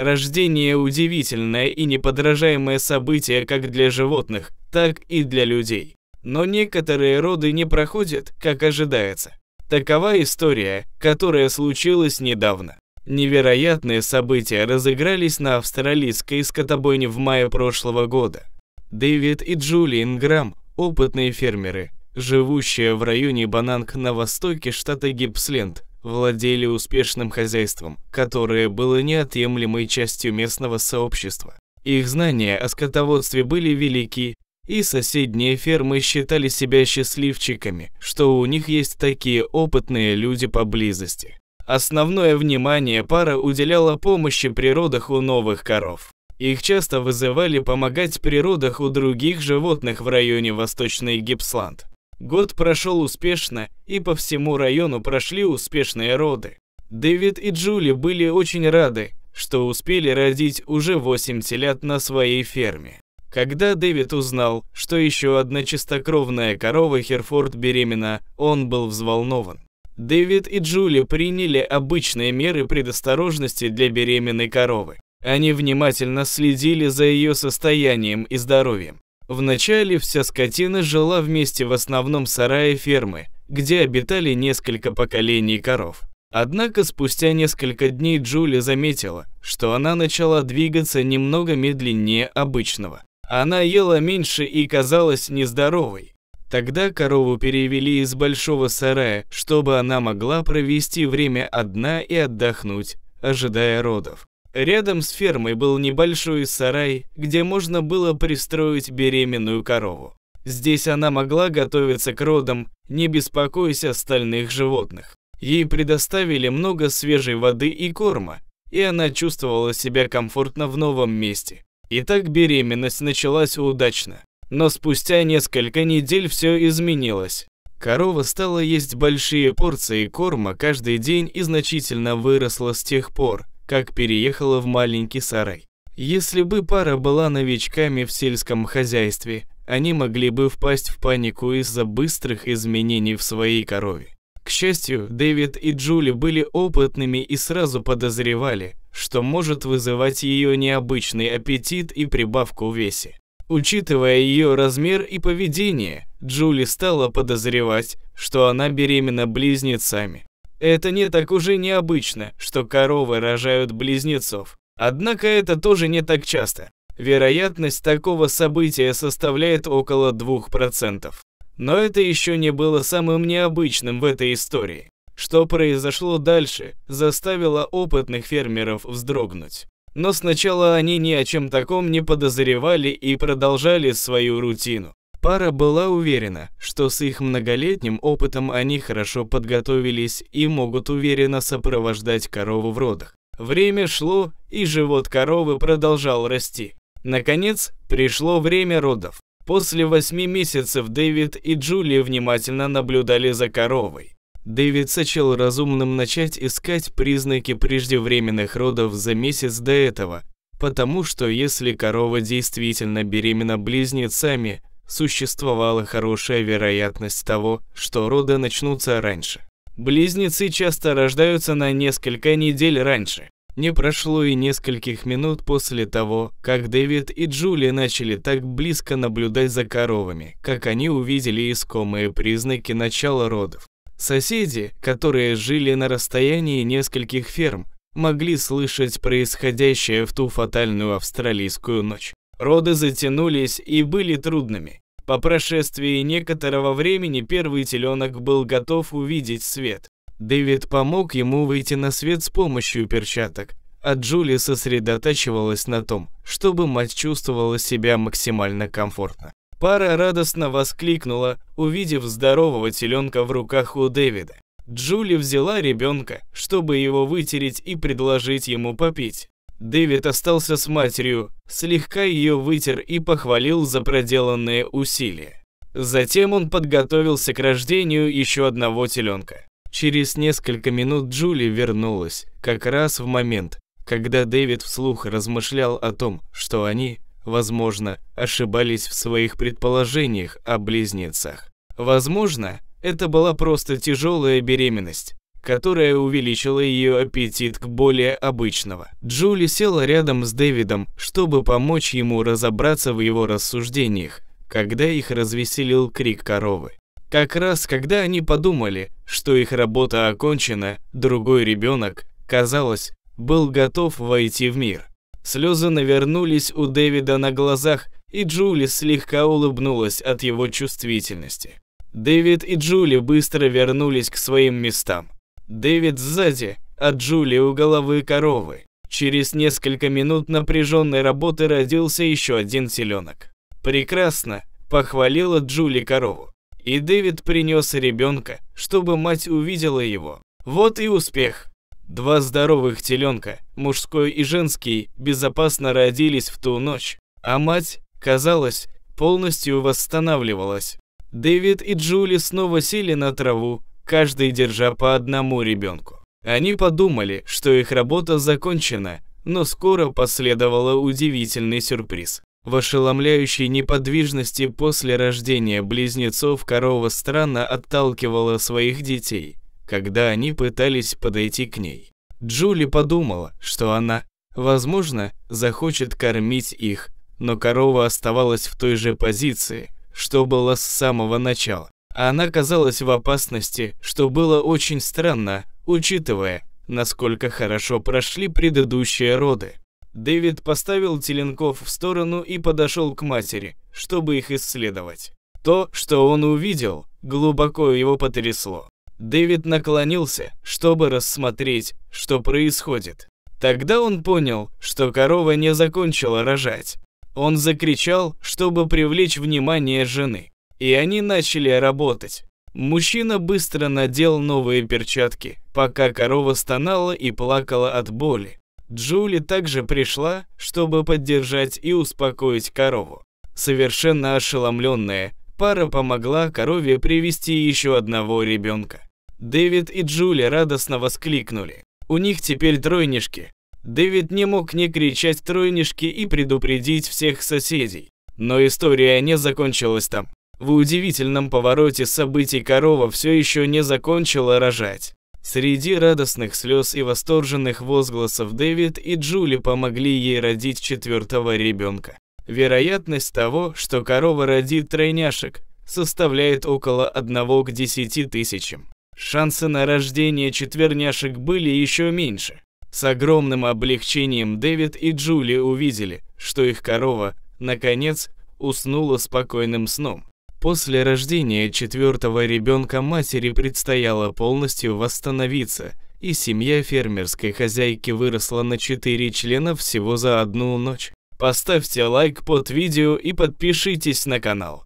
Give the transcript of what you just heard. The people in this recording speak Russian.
Рождение – удивительное и неподражаемое событие как для животных, так и для людей. Но некоторые роды не проходят, как ожидается. Такова история, которая случилась недавно. Невероятные события разыгрались на австралийской скотобойне в мае прошлого года. Дэвид и Джулиан Грамм, опытные фермеры, живущие в районе Бананг на востоке штата Гипсленд, владели успешным хозяйством, которое было неотъемлемой частью местного сообщества. Их знания о скотоводстве были велики, и соседние фермы считали себя счастливчиками, что у них есть такие опытные люди поблизости. Основное внимание пара уделяла помощи природах у новых коров. Их часто вызывали помогать природах у других животных в районе Восточный Гипсланд. Год прошел успешно, и по всему району прошли успешные роды. Дэвид и Джули были очень рады, что успели родить уже 8 телят на своей ферме. Когда Дэвид узнал, что еще одна чистокровная корова Херфорд беременна, он был взволнован. Дэвид и Джули приняли обычные меры предосторожности для беременной коровы. Они внимательно следили за ее состоянием и здоровьем. Вначале вся скотина жила вместе в основном сарае фермы, где обитали несколько поколений коров. Однако спустя несколько дней Джули заметила, что она начала двигаться немного медленнее обычного. Она ела меньше и казалась нездоровой. Тогда корову перевели из большого сарая, чтобы она могла провести время одна и отдохнуть, ожидая родов. Рядом с фермой был небольшой сарай, где можно было пристроить беременную корову. Здесь она могла готовиться к родам, не беспокоясь остальных животных. Ей предоставили много свежей воды и корма, и она чувствовала себя комфортно в новом месте. И так беременность началась удачно. Но спустя несколько недель все изменилось. Корова стала есть большие порции корма каждый день и значительно выросла с тех пор, как переехала в маленький сарай. Если бы пара была новичками в сельском хозяйстве, они могли бы впасть в панику из-за быстрых изменений в своей корове. К счастью, Дэвид и Джули были опытными и сразу подозревали, что может вызывать ее необычный аппетит и прибавку в весе. Учитывая ее размер и поведение, Джули стала подозревать, что она беременна близнецами. Это не так уже необычно, что коровы рожают близнецов. Однако это тоже не так часто. Вероятность такого события составляет около 2%. Но это еще не было самым необычным в этой истории. Что произошло дальше, заставило опытных фермеров вздрогнуть. Но сначала они ни о чем таком не подозревали и продолжали свою рутину. Пара была уверена, что с их многолетним опытом они хорошо подготовились и могут уверенно сопровождать корову в родах. Время шло, и живот коровы продолжал расти. Наконец, пришло время родов. После восьми месяцев Дэвид и Джули внимательно наблюдали за коровой. Дэвид сочел разумным начать искать признаки преждевременных родов за месяц до этого, потому что если корова действительно беременна близнецами, существовала хорошая вероятность того, что роды начнутся раньше. Близнецы часто рождаются на несколько недель раньше. Не прошло и нескольких минут после того, как Дэвид и Джули начали так близко наблюдать за коровами, как они увидели искомые признаки начала родов. Соседи, которые жили на расстоянии нескольких ферм, могли слышать происходящее в ту фатальную австралийскую ночь. Роды затянулись и были трудными. По прошествии некоторого времени первый теленок был готов увидеть свет. Дэвид помог ему выйти на свет с помощью перчаток, а Джули сосредотачивалась на том, чтобы мать чувствовала себя максимально комфортно. Пара радостно воскликнула, увидев здорового теленка в руках у Дэвида. Джули взяла ребенка, чтобы его вытереть и предложить ему попить. Дэвид остался с матерью, слегка ее вытер и похвалил за проделанные усилия. Затем он подготовился к рождению еще одного теленка. Через несколько минут Джули вернулась, как раз в момент, когда Дэвид вслух размышлял о том, что они, возможно, ошибались в своих предположениях о близнецах. Возможно, это была просто тяжелая беременность, которое увеличило ее аппетит к более обычного. Джули села рядом с Дэвидом, чтобы помочь ему разобраться в его рассуждениях, когда их развеселил крик коровы. Как раз когда они подумали, что их работа окончена, другой ребенок, казалось, был готов войти в мир. Слезы навернулись у Дэвида на глазах, и Джули слегка улыбнулась от его чувствительности. Дэвид и Джули быстро вернулись к своим местам. Дэвид сзади, а Джули у головы коровы. Через несколько минут напряженной работы родился еще один теленок. «Прекрасно!» – похвалила Джули корову. И Дэвид принес ребенка, чтобы мать увидела его. Вот и успех! Два здоровых теленка, мужской и женский, безопасно родились в ту ночь, а мать, казалось, полностью восстанавливалась. Дэвид и Джули снова сели на траву, каждый держа по одному ребенку. Они подумали, что их работа закончена, но скоро последовало удивительный сюрприз. В ошеломляющей неподвижности после рождения близнецов корова странно отталкивала своих детей, когда они пытались подойти к ней. Джули подумала, что она, возможно, захочет кормить их, но корова оставалась в той же позиции, что была с самого начала. А она казалась в опасности, что было очень странно, учитывая, насколько хорошо прошли предыдущие роды. Дэвид поставил теленков в сторону и подошел к матери, чтобы их исследовать. То, что он увидел, глубоко его потрясло. Дэвид наклонился, чтобы рассмотреть, что происходит. Тогда он понял, что корова не закончила рожать. Он закричал, чтобы привлечь внимание жены и они начали работать. Мужчина быстро надел новые перчатки, пока корова стонала и плакала от боли. Джули также пришла, чтобы поддержать и успокоить корову. Совершенно ошеломленная, пара помогла корове привести еще одного ребенка. Дэвид и Джули радостно воскликнули. У них теперь тройнишки. Дэвид не мог не кричать тройнишки и предупредить всех соседей. Но история не закончилась там. В удивительном повороте событий корова все еще не закончила рожать. Среди радостных слез и восторженных возгласов Дэвид и Джули помогли ей родить четвертого ребенка. Вероятность того, что корова родит тройняшек, составляет около 1 к 10 тысячам. Шансы на рождение четверняшек были еще меньше. С огромным облегчением Дэвид и Джули увидели, что их корова, наконец, уснула спокойным сном. После рождения четвертого ребенка матери предстояло полностью восстановиться, и семья фермерской хозяйки выросла на 4 члена всего за одну ночь. Поставьте лайк под видео и подпишитесь на канал.